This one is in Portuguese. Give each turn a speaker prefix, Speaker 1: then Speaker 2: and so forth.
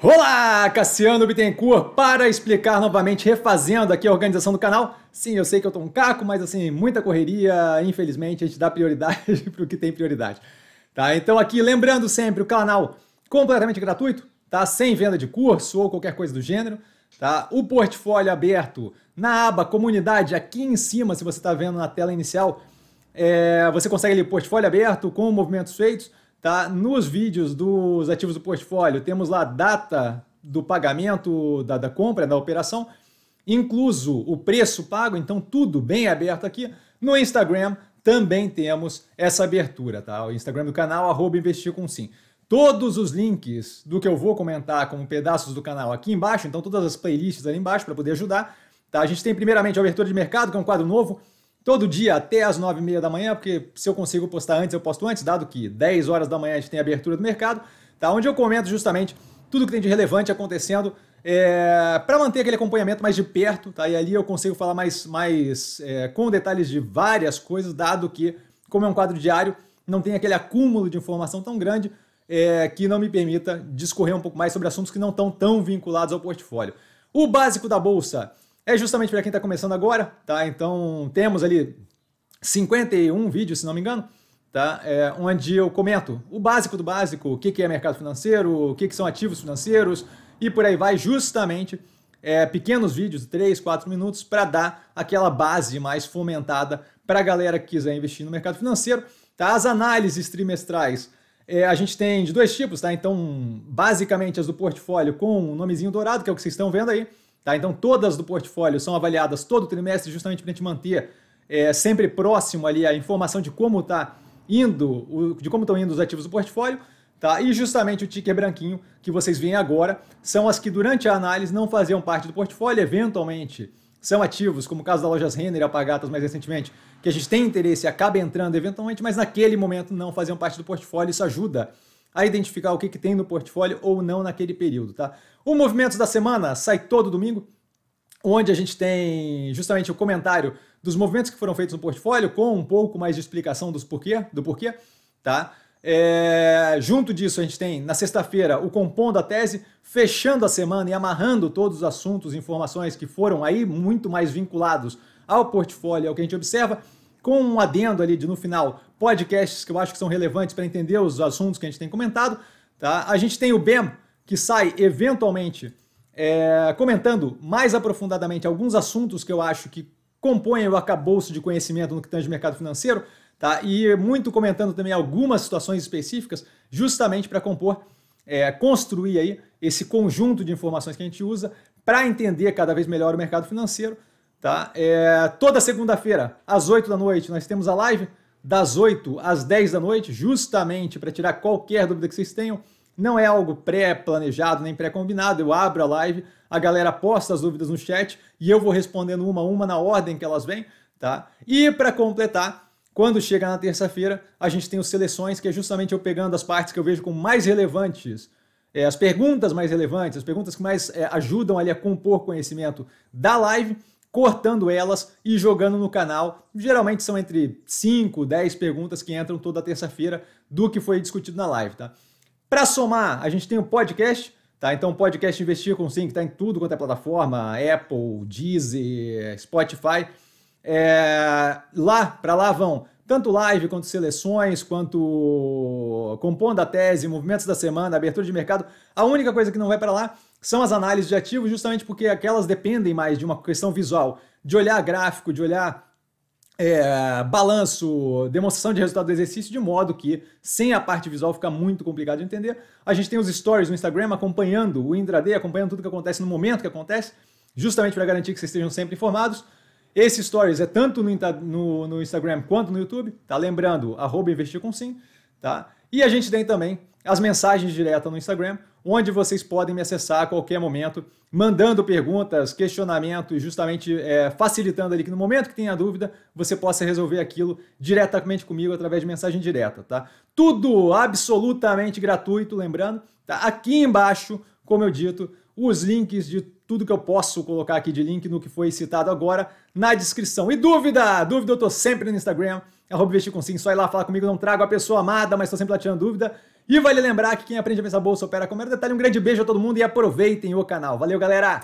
Speaker 1: Olá, Cassiano Bittencourt para explicar novamente, refazendo aqui a organização do canal. Sim, eu sei que eu tô um caco, mas assim, muita correria, infelizmente a gente dá prioridade para o que tem prioridade. Tá? Então aqui, lembrando sempre, o canal completamente gratuito, tá? Sem venda de curso ou qualquer coisa do gênero, tá? O portfólio aberto na aba comunidade, aqui em cima, se você está vendo na tela inicial, é, você consegue ler portfólio aberto com movimentos feitos, Tá? Nos vídeos dos ativos do portfólio, temos lá a data do pagamento, da, da compra, da operação, incluso o preço pago, então tudo bem aberto aqui. No Instagram também temos essa abertura, tá? O Instagram do canal, arroba investir com sim. Todos os links do que eu vou comentar como pedaços do canal aqui embaixo, então todas as playlists ali embaixo para poder ajudar. Tá? A gente tem primeiramente a abertura de mercado, que é um quadro novo, todo dia até as 9h30 da manhã, porque se eu consigo postar antes, eu posto antes, dado que 10 horas da manhã a gente tem a abertura do mercado, tá? onde eu comento justamente tudo que tem de relevante acontecendo é, para manter aquele acompanhamento mais de perto, tá? E ali eu consigo falar mais, mais é, com detalhes de várias coisas, dado que, como é um quadro diário, não tem aquele acúmulo de informação tão grande é, que não me permita discorrer um pouco mais sobre assuntos que não estão tão vinculados ao portfólio. O básico da bolsa é justamente para quem está começando agora, tá? Então temos ali 51 vídeos, se não me engano, tá? É, onde eu comento o básico do básico, o que, que é mercado financeiro, o que, que são ativos financeiros e por aí vai, justamente é, pequenos vídeos, 3, 4 minutos, para dar aquela base mais fomentada para a galera que quiser investir no mercado financeiro. Tá? As análises trimestrais é, a gente tem de dois tipos, tá? Então, basicamente as do portfólio com o um nomezinho dourado, que é o que vocês estão vendo aí Tá? Então, todas do portfólio são avaliadas todo trimestre, justamente para a gente manter é, sempre próximo ali a informação de como está indo, o, de como estão indo os ativos do portfólio. Tá? E justamente o ticker branquinho que vocês veem agora são as que durante a análise não faziam parte do portfólio, eventualmente são ativos, como o caso da Lojas Renner e Apagatas mais recentemente, que a gente tem interesse e acaba entrando eventualmente, mas naquele momento não faziam parte do portfólio. Isso ajuda a identificar o que, que tem no portfólio ou não naquele período, tá? O movimento da Semana sai todo domingo, onde a gente tem justamente o comentário dos movimentos que foram feitos no portfólio, com um pouco mais de explicação dos porquê, do porquê, tá? É, junto disso, a gente tem na sexta-feira o Compondo a Tese, fechando a semana e amarrando todos os assuntos e informações que foram aí muito mais vinculados ao portfólio, ao que a gente observa, com um adendo ali de no final podcasts que eu acho que são relevantes para entender os assuntos que a gente tem comentado. Tá? A gente tem o BEM, que sai eventualmente é, comentando mais aprofundadamente alguns assuntos que eu acho que compõem o acabouço de conhecimento no que tange mercado financeiro, tá? e muito comentando também algumas situações específicas, justamente para compor, é, construir aí esse conjunto de informações que a gente usa para entender cada vez melhor o mercado financeiro. Tá? É, toda segunda-feira, às 8 da noite, nós temos a live das 8 às 10 da noite, justamente para tirar qualquer dúvida que vocês tenham. Não é algo pré-planejado nem pré-combinado. Eu abro a live, a galera posta as dúvidas no chat e eu vou respondendo uma a uma na ordem que elas vêm, tá? E para completar, quando chega na terça-feira, a gente tem os seleções, que é justamente eu pegando as partes que eu vejo como mais relevantes, é, as perguntas mais relevantes, as perguntas que mais é, ajudam ali a compor conhecimento da live cortando elas e jogando no canal. Geralmente são entre 5, 10 perguntas que entram toda terça-feira do que foi discutido na live, tá? Para somar, a gente tem um podcast, tá? Então, podcast Investir com Sim, que tá em tudo quanto é plataforma, Apple, Deezer, Spotify. É... Lá, para lá vão tanto live quanto seleções, quanto compondo a tese, movimentos da semana, abertura de mercado. A única coisa que não vai para lá são as análises de ativos, justamente porque aquelas dependem mais de uma questão visual, de olhar gráfico, de olhar é, balanço, demonstração de resultado do exercício, de modo que, sem a parte visual, fica muito complicado de entender. A gente tem os stories no Instagram acompanhando o intraday, acompanhando tudo que acontece no momento que acontece, justamente para garantir que vocês estejam sempre informados. Esse Stories é tanto no, no, no Instagram quanto no YouTube, tá? Lembrando, arroba investir com sim, tá? E a gente tem também as mensagens diretas no Instagram, onde vocês podem me acessar a qualquer momento, mandando perguntas, questionamentos, justamente é, facilitando ali que no momento que tem a dúvida, você possa resolver aquilo diretamente comigo através de mensagem direta, tá? Tudo absolutamente gratuito, lembrando. Tá aqui embaixo, como eu dito, os links de tudo que eu posso colocar aqui de link no que foi citado agora na descrição. E dúvida? Dúvida eu tô sempre no Instagram, arroba com só ir lá falar comigo, não trago a pessoa amada, mas tô sempre lá tirando dúvida. E vale lembrar que quem aprende a pensar bolsa opera com o detalhe. Um grande beijo a todo mundo e aproveitem o canal. Valeu, galera!